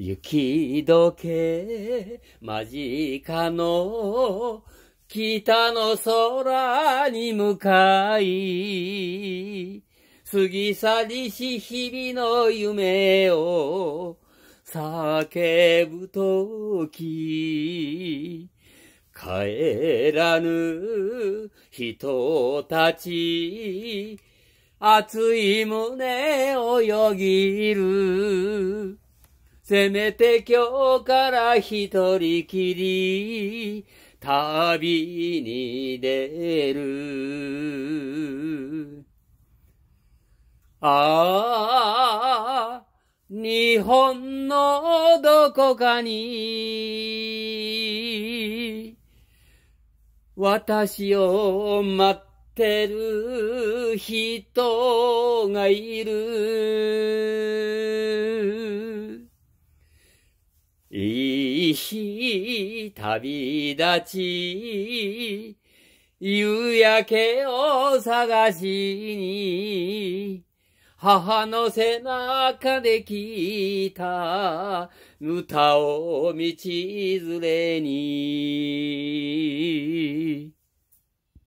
雪解け間近の北の空に向かい過ぎ去りし日々の夢を叫ぶとき帰らぬ人たち熱い胸をよぎるせめて今日から一人きり、旅に出る。ああ、日本のどこかに、私を待ってる人がいる。いい日旅立ち、夕焼けを探しに、母の背中で聞いた歌を道連れに。